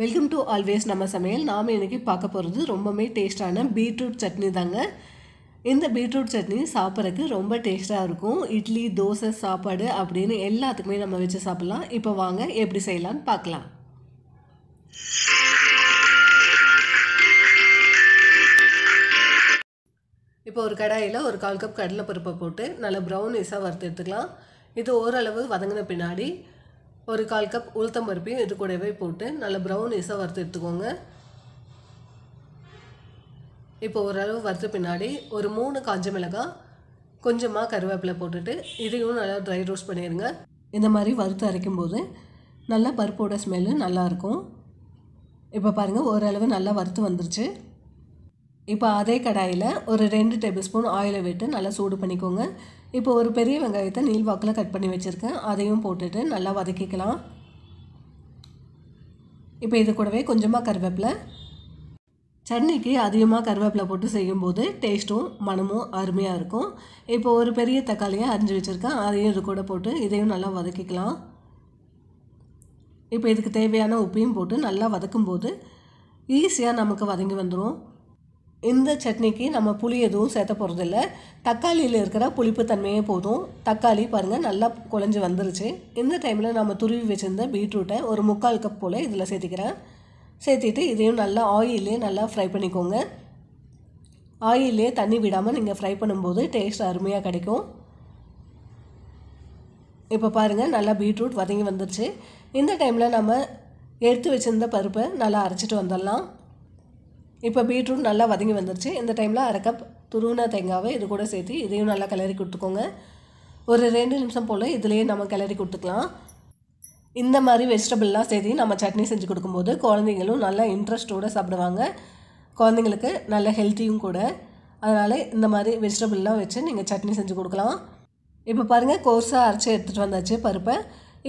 welcome to always நம்ம சமையல் நாம் இன்றைக்கி பார்க்க போகிறது ரொம்பவே டேஸ்ட்டான பீட்ரூட் சட்னி தாங்க இந்த பீட்ரூட் சட்னி சாப்பிட்றதுக்கு ரொம்ப டேஸ்ட்டாக இருக்கும் இட்லி தோசை சாப்பாடு அப்படின்னு எல்லாத்துக்குமே நம்ம வச்சு சாப்பிட்லாம் இப்போ வாங்க எப்படி செய்யலான்னு பார்க்கலாம் இப்போ ஒரு கடாயில் ஒரு கால் கப் கடலைப்பருப்பை போட்டு நல்லா ப்ரௌன் ரைஸாக வறுத்து எடுத்துக்கலாம் இது ஓரளவு வதங்கின பின்னாடி ஒரு கால் கப் உளுத்தம் பருப்பையும் இது கூடவே போட்டு நல்லா ப்ரௌன் ஈஸாக வறுத்து எடுத்துக்கோங்க இப்போ ஓரளவு வறுத்த பின்னாடி ஒரு மூணு காஞ்ச மிளகாய் கொஞ்சமாக கருவேப்பிலை போட்டுட்டு இதையும் நல்லா ட்ரை ரோஸ்ட் பண்ணிடுங்க இந்த மாதிரி வறுத்து அரைக்கும் போது நல்லா பருப்போட ஸ்மெல்லு நல்லாயிருக்கும் இப்போ பாருங்கள் ஓரளவு நல்லா வறுத்து வந்துருச்சு இப்போ அதே கடாயில் ஒரு ரெண்டு டேபிள் ஸ்பூன் ஆயிலை விட்டு நல்லா சூடு பண்ணிக்கோங்க இப்போ ஒரு பெரிய வெங்காயத்தை நீள்வாக்கில் கட் பண்ணி வச்சுருக்கேன் அதையும் போட்டுட்டு நல்லா வதக்கிக்கலாம் இப்போ இது கூடவே கொஞ்சமாக கருவேப்பிலை சட்னிக்கு அதிகமாக கருவேப்பிலை போட்டு செய்யும்போது டேஸ்ட்டும் மனமும் அருமையாக இருக்கும் இப்போ ஒரு பெரிய தக்காளியை அரிஞ்சு வச்சுருக்கேன் அதையும் இது கூட போட்டு இதையும் நல்லா வதக்கிக்கலாம் இப்போ இதுக்கு தேவையான உப்பையும் போட்டு நல்லா வதக்கும்போது ஈஸியாக நமக்கு வதங்கி வந்துடும் இந்த சட்னிக்கு நம்ம புளி எதுவும் சேர்த்த போகிறதில்ல தக்காளியில் இருக்கிற புளிப்பு தன்மையே போதும் தக்காளி பாருங்கள் நல்லா குழஞ்சி வந்துருச்சு இந்த டைமில் நம்ம துருவி வச்சுருந்த பீட்ரூட்டை ஒரு முக்கால் கப் போல் இதில் சேர்த்திக்கிறேன் சேர்த்திட்டு இதையும் நல்லா ஆயிலே நல்லா ஃப்ரை பண்ணிக்கோங்க ஆயிலே தண்ணி விடாமல் நீங்கள் ஃப்ரை பண்ணும்போது டேஸ்ட் அருமையாக கிடைக்கும் இப்போ பாருங்கள் நல்லா பீட்ரூட் வதங்கி வந்துருச்சு இந்த டைமில் நம்ம எடுத்து வச்சுருந்த பருப்பை நல்லா அரைச்சிட்டு வந்துடலாம் இப்போ பீட்ரூட் நல்லா வதங்கி வந்துருச்சு இந்த டைமில் அரை கப் துருவின தேங்காவை இது கூட சேர்த்து இதையும் நல்லா கிளறி கொடுத்துக்கோங்க ஒரு ரெண்டு நிமிஷம் போல் இதுலேயே நம்ம கிளறி கொடுத்துக்கலாம் இந்த மாதிரி வெஜிடபிள்லாம் சேர்த்து நம்ம சட்னி செஞ்சு கொடுக்கும்போது குழந்தைங்களும் நல்லா இன்ட்ரெஸ்ட்டோடு சாப்பிடுவாங்க குழந்தைங்களுக்கு நல்ல ஹெல்த்தியும் கூட அதனால் இந்த மாதிரி வெஜிடபிள்லாம் வச்சு நீங்கள் சட்னி செஞ்சு கொடுக்கலாம் இப்போ பாருங்கள் கோர்ஸாக அரைச்சி எடுத்துகிட்டு வந்தாச்சு பருப்பை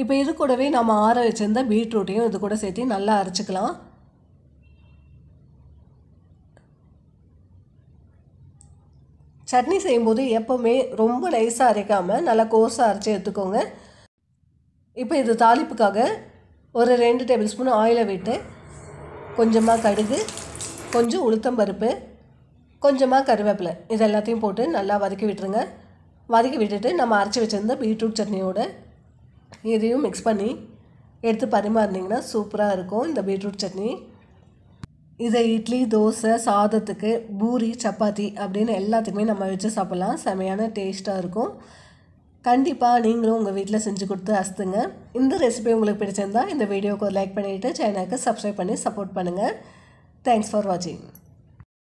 இப்போ இது கூடவே நம்ம ஆற வச்சுருந்த பீட்ரூட்டையும் இது கூட சேர்த்து நல்லா அரைச்சிக்கலாம் சட்னி செய்யும்போது எப்போவுமே ரொம்ப நைஸாக அரைக்காமல் நல்லா கோர்ஸாக அரைச்சி எடுத்துக்கோங்க இப்போ இது தாளிப்புக்காக ஒரு ரெண்டு டேபிள் ஸ்பூன் ஆயிலை விட்டு கொஞ்சமாக கடுகு கொஞ்சம் உளுத்தம்பருப்பு கொஞ்சமாக கருவேப்பிலை இது எல்லாத்தையும் போட்டு நல்லா வதக்கி விட்டுருங்க வதக்கி விட்டுட்டு நம்ம அரைச்சி வச்சுருந்த பீட்ரூட் சட்னியோடு இதையும் மிக்ஸ் பண்ணி எடுத்து பரிமாறினீங்கன்னா சூப்பராக இருக்கும் இந்த பீட்ரூட் சட்னி இதை இட்லி தோசை சாதத்துக்கு பூரி சப்பாத்தி அப்படின்னு எல்லாத்துக்குமே நம்ம வச்சு சாப்பிட்லாம் செமையான டேஸ்ட்டாக இருக்கும் கண்டிப்பாக நீங்களும் உங்கள் வீட்டில் செஞ்சு கொடுத்து அசத்துங்க இந்த ரெசிபி உங்களுக்கு பிடிச்சிருந்தா இந்த வீடியோக்கு லைக் பண்ணிவிட்டு சேனலுக்கு சப்ஸ்கிரைப் பண்ணி சப்போர்ட் பண்ணுங்கள் தேங்க்ஸ் ஃபார் வாட்சிங்